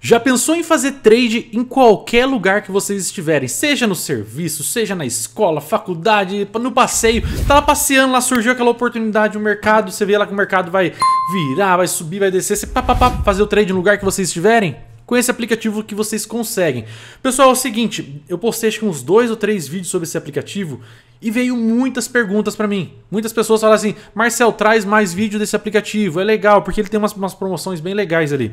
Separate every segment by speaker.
Speaker 1: Já pensou em fazer trade em qualquer lugar que vocês estiverem? Seja no serviço, seja na escola, faculdade, no passeio. Tá lá passeando, lá surgiu aquela oportunidade no mercado, você vê lá que o mercado vai virar, vai subir, vai descer, você pá, pá, pá, fazer o trade no lugar que vocês estiverem? com esse aplicativo que vocês conseguem. Pessoal, é o seguinte, eu postei acho que uns dois ou três vídeos sobre esse aplicativo e veio muitas perguntas para mim. Muitas pessoas falaram assim: Marcel, traz mais vídeo desse aplicativo. É legal, porque ele tem umas, umas promoções bem legais ali.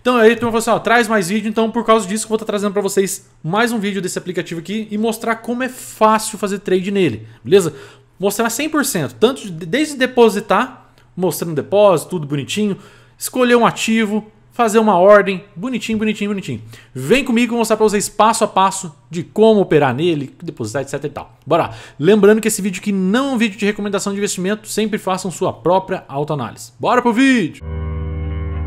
Speaker 1: Então aí a turma falou assim: ó, traz mais vídeo. Então, por causa disso, eu vou estar tá trazendo para vocês mais um vídeo desse aplicativo aqui e mostrar como é fácil fazer trade nele. Beleza? Mostrar 100%, tanto desde depositar, mostrando depósito, tudo bonitinho, escolher um ativo, fazer uma ordem, bonitinho, bonitinho, bonitinho. Vem comigo mostrar para vocês passo a passo de como operar nele, depositar, etc e tal. Bora lá. Lembrando que esse vídeo aqui não é um vídeo de recomendação de investimento, sempre façam sua própria autoanálise. Bora pro vídeo!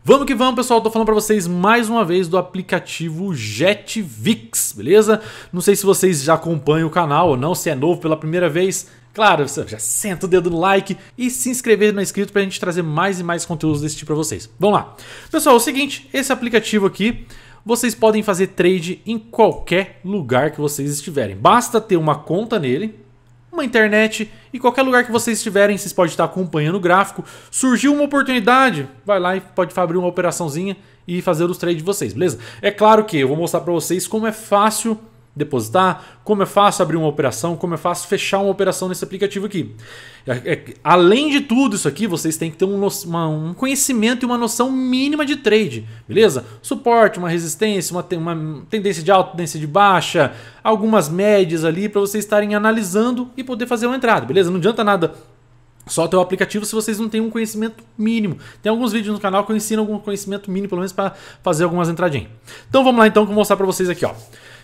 Speaker 1: Vamos que vamos, pessoal. Tô falando para vocês mais uma vez do aplicativo JetVix, beleza? Não sei se vocês já acompanham o canal ou não, se é novo pela primeira vez. Claro, já senta o dedo no like e se inscrever no inscrito para a gente trazer mais e mais conteúdos desse tipo para vocês. Vamos lá. Pessoal, é o seguinte, esse aplicativo aqui, vocês podem fazer trade em qualquer lugar que vocês estiverem. Basta ter uma conta nele, uma internet e qualquer lugar que vocês estiverem, vocês podem estar acompanhando o gráfico. Surgiu uma oportunidade, vai lá e pode abrir uma operaçãozinha e fazer os trades de vocês, beleza? É claro que eu vou mostrar para vocês como é fácil depositar, como é fácil abrir uma operação, como é fácil fechar uma operação nesse aplicativo aqui. É, é, além de tudo isso aqui, vocês têm que ter um, uma, um conhecimento e uma noção mínima de trade, beleza? Suporte, uma resistência, uma, uma tendência de alta, tendência de baixa, algumas médias ali para vocês estarem analisando e poder fazer uma entrada, beleza? Não adianta nada só ter o aplicativo se vocês não têm um conhecimento mínimo. Tem alguns vídeos no canal que eu ensino algum conhecimento mínimo, pelo menos para fazer algumas entradinhas. Então vamos lá então que eu vou mostrar para vocês aqui, ó.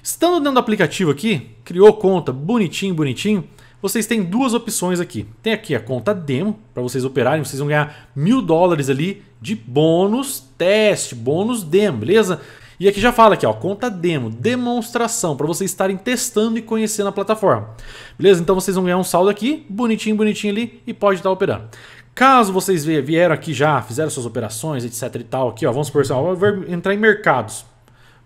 Speaker 1: Estando dentro do aplicativo aqui, criou conta, bonitinho, bonitinho, vocês têm duas opções aqui. Tem aqui a conta demo, para vocês operarem, vocês vão ganhar mil dólares ali de bônus teste, bônus demo, beleza? E aqui já fala aqui, ó, conta demo, demonstração, para vocês estarem testando e conhecendo a plataforma. Beleza? Então vocês vão ganhar um saldo aqui, bonitinho, bonitinho ali, e pode estar operando. Caso vocês vieram aqui já, fizeram suas operações, etc e tal, aqui, ó, vamos supor assim, vamos entrar em mercados.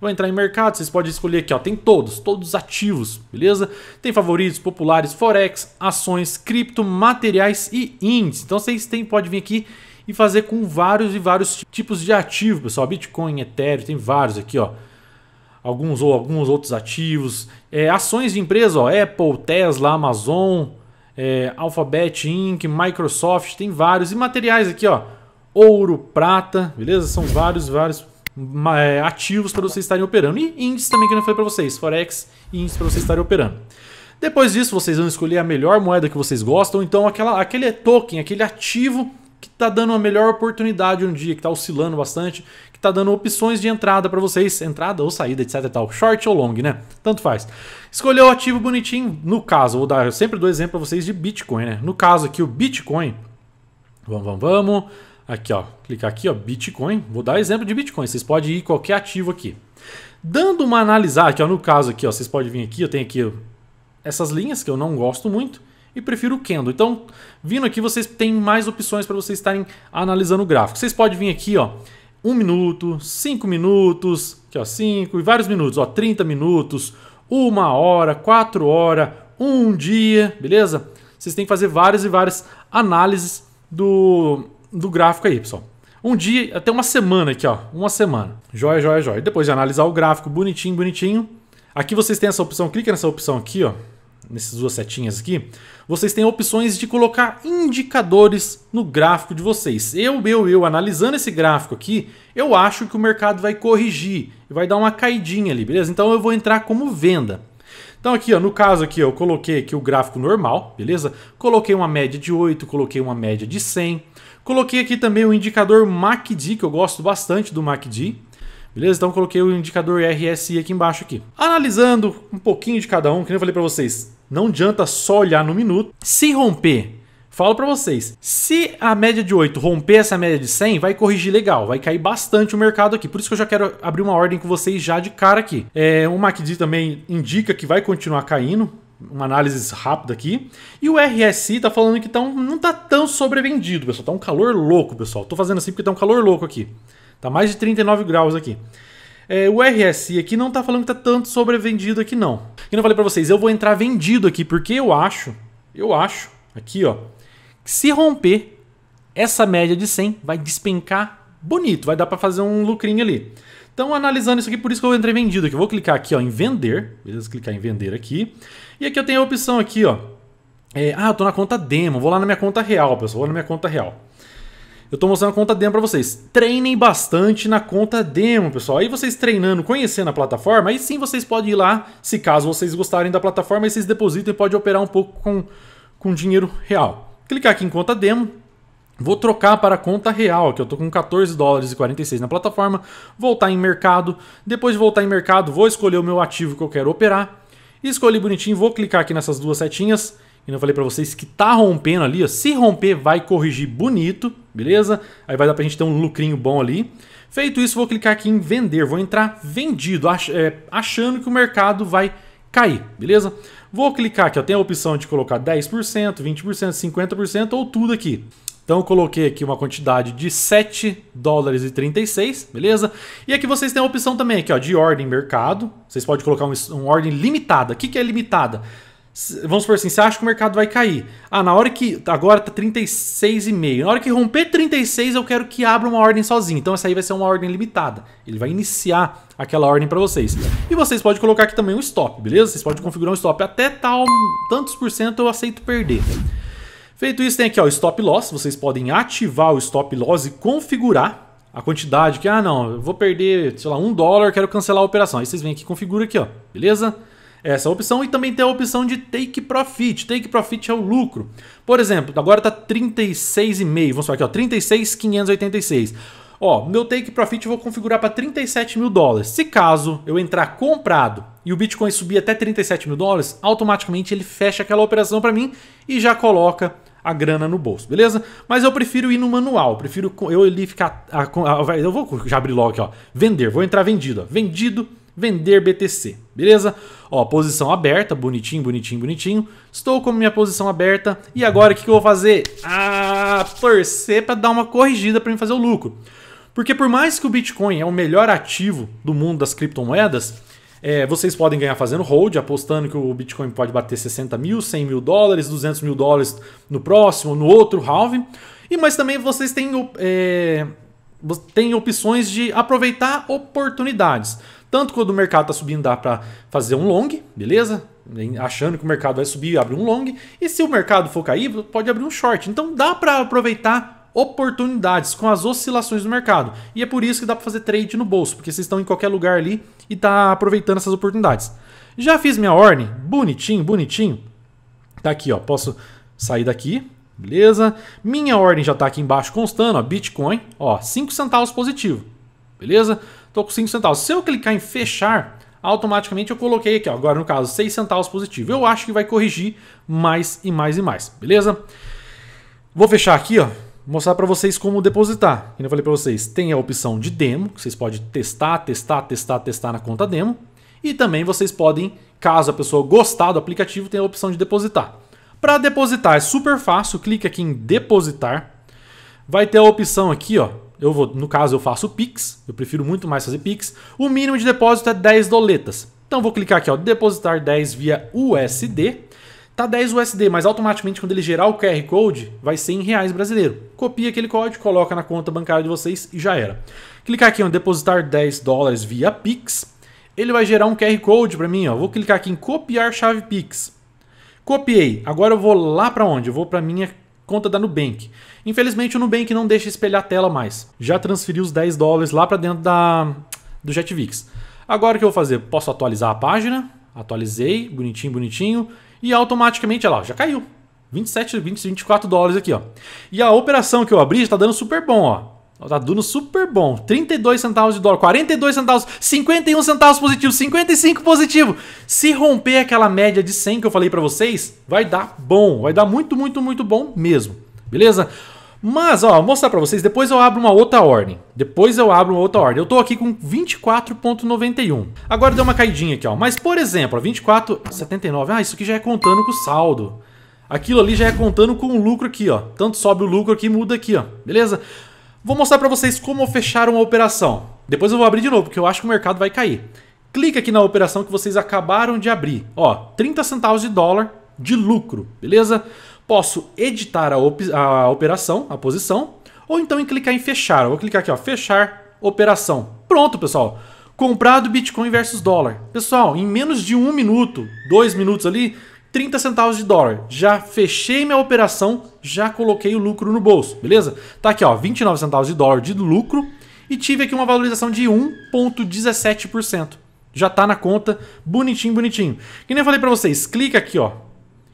Speaker 1: Vai entrar em mercado, vocês podem escolher aqui, ó, tem todos, todos ativos, beleza? Tem favoritos, populares, forex, ações, cripto, materiais e índices. Então vocês têm, pode vir aqui e fazer com vários e vários tipos de ativo, pessoal. Bitcoin, Ethereum, tem vários aqui, ó. Alguns ou alguns outros ativos, é, ações de empresa, ó, Apple, Tesla, Amazon, é, Alphabet Inc, Microsoft, tem vários e materiais aqui, ó, ouro, prata, beleza? São vários, vários é, ativos para vocês estarem operando. E índices também que eu não falei para vocês, Forex e índices para vocês estarem operando. Depois disso, vocês vão escolher a melhor moeda que vocês gostam, então aquela, aquele token, aquele ativo que está dando a melhor oportunidade um dia, que está oscilando bastante, que está dando opções de entrada para vocês, entrada ou saída, etc e tal, short ou long, né? Tanto faz. Escolheu o ativo bonitinho, no caso, vou dar, eu sempre dou exemplo para vocês de Bitcoin, né? No caso aqui, o Bitcoin, vamos, vamos, vamos, Aqui, ó, clicar aqui, ó, Bitcoin. Vou dar exemplo de Bitcoin. Vocês podem ir qualquer ativo aqui. Dando uma analisada aqui, ó, no caso aqui, ó, vocês podem vir aqui, eu tenho aqui essas linhas que eu não gosto muito e prefiro o Kendo. Então, vindo aqui, vocês têm mais opções para vocês estarem analisando o gráfico. Vocês podem vir aqui, ó, 1 um minuto, 5 minutos, aqui ó, 5 e vários minutos, ó, 30 minutos, 1 hora, 4 horas, 1 um dia, beleza? Vocês têm que fazer várias e várias análises do do gráfico aí, pessoal. Um dia, até uma semana aqui, ó. Uma semana. Joia, joia, joia. Depois de analisar o gráfico bonitinho, bonitinho. Aqui vocês têm essa opção, clica nessa opção aqui, ó. Nessas duas setinhas aqui. Vocês têm opções de colocar indicadores no gráfico de vocês. Eu, eu, eu, analisando esse gráfico aqui, eu acho que o mercado vai corrigir. Vai dar uma caidinha ali, beleza? Então eu vou entrar como venda. Então aqui, ó, no caso aqui, eu coloquei aqui o gráfico normal, beleza? Coloquei uma média de 8, coloquei uma média de 100. Coloquei aqui também o indicador MACD, que eu gosto bastante do MACD. Beleza? Então coloquei o indicador RSI aqui embaixo aqui. Analisando um pouquinho de cada um, que nem eu falei para vocês, não adianta só olhar no minuto. Se romper, falo para vocês, se a média de 8 romper essa média de 100, vai corrigir legal, vai cair bastante o mercado aqui. Por isso que eu já quero abrir uma ordem com vocês já de cara aqui. É, o MACD também indica que vai continuar caindo, uma análise rápida aqui. E o RSI tá falando que tá um, não tá tão sobrevendido, pessoal. Tá um calor louco, pessoal. Tô fazendo assim porque tá um calor louco aqui. Tá mais de 39 graus aqui. É, o RSI aqui não tá falando que tá tanto sobrevendido aqui, não. E eu falei para vocês, eu vou entrar vendido aqui, porque eu acho, eu acho, aqui ó, que se romper essa média de 100, vai despencar bonito, vai dar para fazer um lucrinho ali. Então, analisando isso aqui, por isso que eu entrei vendido aqui. Eu vou clicar aqui ó, em vender, beleza? Clicar em vender aqui. E aqui eu tenho a opção aqui, ó. É, ah, eu tô na conta demo, vou lá na minha conta real, pessoal, vou na minha conta real. Eu tô mostrando a conta demo para vocês. Treinem bastante na conta demo, pessoal. Aí vocês treinando, conhecendo a plataforma, aí sim vocês podem ir lá, se caso vocês gostarem da plataforma, aí vocês depositam e podem operar um pouco com, com dinheiro real. Clicar aqui em conta demo, Vou trocar para a conta real, que eu estou com 14 dólares e 46 na plataforma, voltar em mercado, depois de voltar em mercado, vou escolher o meu ativo que eu quero operar, Escolhi bonitinho, vou clicar aqui nessas duas setinhas. E não falei para vocês que tá rompendo ali, ó. Se romper, vai corrigir bonito, beleza? Aí vai dar pra gente ter um lucrinho bom ali. Feito isso, vou clicar aqui em vender. Vou entrar vendido, é, achando que o mercado vai cair, beleza? Vou clicar aqui, ó, tem a opção de colocar 10%, 20%, 50% ou tudo aqui. Então eu coloquei aqui uma quantidade de 7 dólares e 36, beleza? E aqui vocês têm a opção também aqui, ó, de ordem mercado. Vocês podem colocar uma um ordem limitada. O que, que é limitada? Vamos supor assim, você acha que o mercado vai cair. Ah, na hora que. Agora tá 36,5. Na hora que romper 36, eu quero que abra uma ordem sozinho. Então essa aí vai ser uma ordem limitada. Ele vai iniciar aquela ordem para vocês. E vocês podem colocar aqui também um stop, beleza? Vocês podem configurar um stop até tal tantos por cento eu aceito perder. Feito isso, tem aqui ó, stop loss, vocês podem ativar o stop loss e configurar a quantidade que, ah não, eu vou perder, sei lá, um dólar, quero cancelar a operação. Aí vocês vêm aqui e configura aqui, ó, beleza? É essa é opção e também tem a opção de take profit. Take profit é o lucro. Por exemplo, agora tá 36,5, vamos falar aqui, ó, 36,586. Ó, meu take profit eu vou configurar para 37 mil dólares. Se caso eu entrar comprado e o Bitcoin subir até 37 mil dólares, automaticamente ele fecha aquela operação para mim e já coloca a grana no bolso, beleza? Mas eu prefiro ir no manual, prefiro eu ele ficar. A, ah, a, ah, eu vou já abrir logo aqui, ó. Vender, vou entrar vendido, ó. Vendido, vender BTC, beleza? Ó, posição aberta, bonitinho, bonitinho, bonitinho. Estou com minha posição aberta e agora o que, que eu vou fazer? Ah, torcer para dar uma corrigida para mim fazer o lucro. Porque por mais que o Bitcoin é o melhor ativo do mundo das criptomoedas, é, vocês podem ganhar fazendo hold, apostando que o Bitcoin pode bater 60 mil, 100 mil dólares, 200 mil dólares no próximo, no outro halving. E mas também vocês têm, é, têm opções de aproveitar oportunidades. Tanto quando o mercado está subindo, dá para fazer um long, beleza? Achando que o mercado vai subir, abre um long. E se o mercado for cair, pode abrir um short. Então dá para aproveitar oportunidades com as oscilações do mercado. E é por isso que dá para fazer trade no bolso, porque vocês estão em qualquer lugar ali e tá aproveitando essas oportunidades. Já fiz minha ordem, bonitinho, bonitinho. Tá aqui, ó, posso sair daqui, beleza? Minha ordem já tá aqui embaixo constando, ó, Bitcoin, ó, 5 centavos positivo. Beleza? Tô com 5 centavos. Se eu clicar em fechar, automaticamente eu coloquei aqui, ó, agora no caso 6 centavos positivo. Eu acho que vai corrigir mais e mais e mais, beleza? Vou fechar aqui, ó, mostrar para vocês como depositar. Como eu falei para vocês, tem a opção de demo, que vocês podem testar, testar, testar, testar na conta demo. E também vocês podem, caso a pessoa gostar do aplicativo, tem a opção de depositar. Para depositar é super fácil, clica aqui em depositar. Vai ter a opção aqui, ó. Eu vou, no caso eu faço Pix, eu prefiro muito mais fazer Pix. O mínimo de depósito é 10 doletas. Então vou clicar aqui, ó, depositar 10 via USD. Tá 10 USD, mas automaticamente quando ele gerar o QR Code, vai ser em reais brasileiro. Copia aquele código, coloca na conta bancária de vocês e já era. Clicar aqui em depositar 10 dólares via Pix. Ele vai gerar um QR Code para mim, ó. Vou clicar aqui em copiar chave Pix. Copiei. Agora eu vou lá para onde? Eu vou para minha conta da Nubank. Infelizmente o Nubank não deixa espelhar a tela mais. Já transferi os 10 dólares lá para dentro da, do JetVix. Agora o que eu vou fazer? Posso atualizar a página? Atualizei, bonitinho, bonitinho e automaticamente, olha lá, já caiu. 27, 20, 24 dólares aqui, ó. E a operação que eu abri está dando super bom, ó. Tá dando super bom. 32 centavos de dólar, 42 centavos, 51 centavos positivo, 55 positivo. Se romper aquela média de 100 que eu falei para vocês, vai dar bom, vai dar muito, muito, muito bom mesmo. Beleza? Mas, ó, vou mostrar para vocês, depois eu abro uma outra ordem. Depois eu abro uma outra ordem. Eu tô aqui com 24.91. Agora deu uma caidinha aqui, ó. Mas, por exemplo, 24,79. Ah, isso aqui já é contando com o saldo. Aquilo ali já é contando com o lucro aqui, ó. Tanto sobe o lucro aqui, muda aqui, ó. Beleza? Vou mostrar para vocês como fechar uma operação. Depois eu vou abrir de novo, porque eu acho que o mercado vai cair. Clica aqui na operação que vocês acabaram de abrir. Ó, 30 centavos de dólar de lucro, beleza? Beleza? Posso editar a, op a operação, a posição, ou então em clicar em fechar. Eu vou clicar aqui, ó, fechar operação. Pronto, pessoal. Comprado Bitcoin versus dólar. Pessoal, em menos de um minuto, dois minutos ali, 30 centavos de dólar. Já fechei minha operação, já coloquei o lucro no bolso, beleza? Tá aqui, ó, 29 centavos de dólar de lucro e tive aqui uma valorização de 1.17%. Já tá na conta, bonitinho, bonitinho. Que nem eu falei para vocês, clica aqui, ó,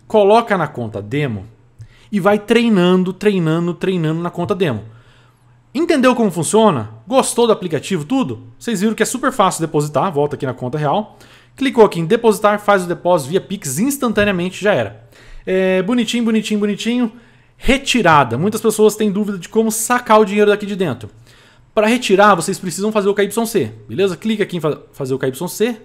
Speaker 1: coloca na conta demo e vai treinando, treinando, treinando na conta demo. Entendeu como funciona? Gostou do aplicativo, tudo? Vocês viram que é super fácil depositar, volta aqui na conta real. Clicou aqui em depositar, faz o depósito via Pix instantaneamente, já era. É, bonitinho, bonitinho, bonitinho. Retirada. Muitas pessoas têm dúvida de como sacar o dinheiro daqui de dentro. Para retirar, vocês precisam fazer o KYC, beleza? Clica aqui em fazer o KYC,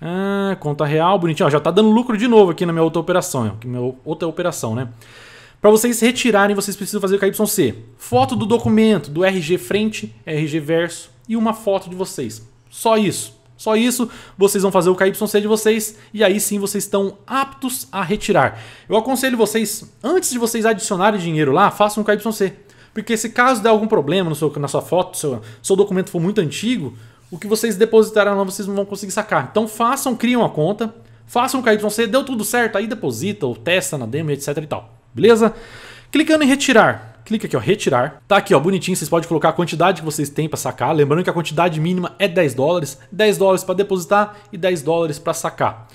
Speaker 1: ah, conta real, bonitinho. Ó, já está dando lucro de novo aqui na minha outra operação. Né? Minha outra operação, né? Para vocês retirarem, vocês precisam fazer o KYC. Foto do documento, do RG frente, RG verso e uma foto de vocês. Só isso. Só isso, vocês vão fazer o KYC de vocês e aí sim vocês estão aptos a retirar. Eu aconselho vocês, antes de vocês adicionarem dinheiro lá, façam o KYC. Porque se caso der algum problema no seu, na sua foto, seu, seu documento for muito antigo, o que vocês depositaram lá vocês não vão conseguir sacar. Então façam, criem uma conta, façam cair você, deu tudo certo, aí deposita ou testa na demo, etc e tal. Beleza? Clicando em retirar. Clica aqui, ó, retirar. Tá aqui, ó, bonitinho, vocês podem colocar a quantidade que vocês têm para sacar, lembrando que a quantidade mínima é 10 dólares, 10 dólares para depositar e 10 dólares para sacar.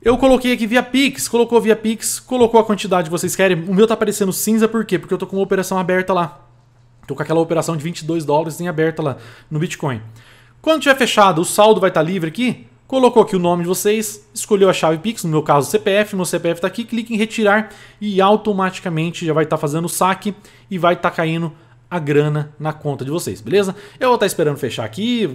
Speaker 1: Eu coloquei aqui via Pix, colocou via Pix, colocou a quantidade que vocês querem. O meu tá aparecendo cinza por quê? Porque eu tô com uma operação aberta lá. Tô com aquela operação de 22 dólares em aberta lá no Bitcoin. Quando tiver fechado, o saldo vai estar tá livre aqui. Colocou aqui o nome de vocês, escolheu a chave Pix, no meu caso CPF, meu CPF está aqui, clique em retirar e automaticamente já vai estar tá fazendo o saque e vai estar tá caindo a grana na conta de vocês, beleza? Eu vou estar esperando fechar aqui,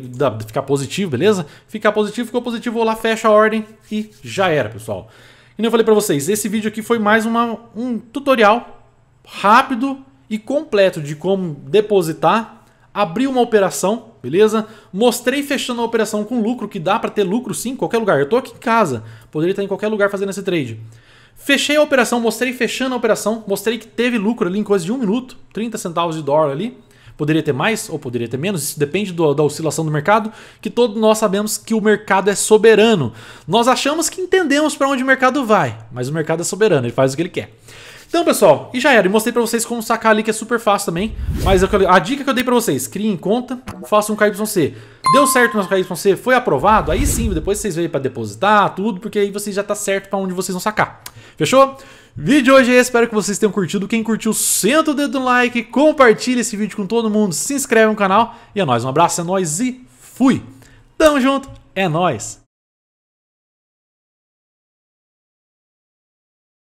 Speaker 1: ficar positivo, beleza? Ficar positivo, ficou positivo, vou lá, fecha a ordem e já era, pessoal. E eu falei para vocês, esse vídeo aqui foi mais uma, um tutorial rápido e completo de como depositar abri uma operação, beleza? Mostrei fechando a operação com lucro, que dá para ter lucro sim, em qualquer lugar. Eu estou aqui em casa, poderia estar em qualquer lugar fazendo esse trade. Fechei a operação, mostrei fechando a operação, mostrei que teve lucro ali em coisa de um minuto, 30 centavos de dólar ali. Poderia ter mais ou poderia ter menos, isso depende do, da oscilação do mercado, que todos nós sabemos que o mercado é soberano. Nós achamos que entendemos para onde o mercado vai, mas o mercado é soberano, ele faz o que ele quer. Então, pessoal, e já era. Eu mostrei pra vocês como sacar ali, que é super fácil também. Mas a dica que eu dei pra vocês, criem conta, façam um KYC. Deu certo no KYC, foi aprovado, aí sim, depois vocês veem pra depositar, tudo, porque aí você já tá certo pra onde vocês vão sacar. Fechou? Vídeo de hoje é espero que vocês tenham curtido. Quem curtiu, senta o dedo no like, compartilha esse vídeo com todo mundo, se inscreve no canal. E é nóis, um abraço, é nóis e fui! Tamo junto, é nóis!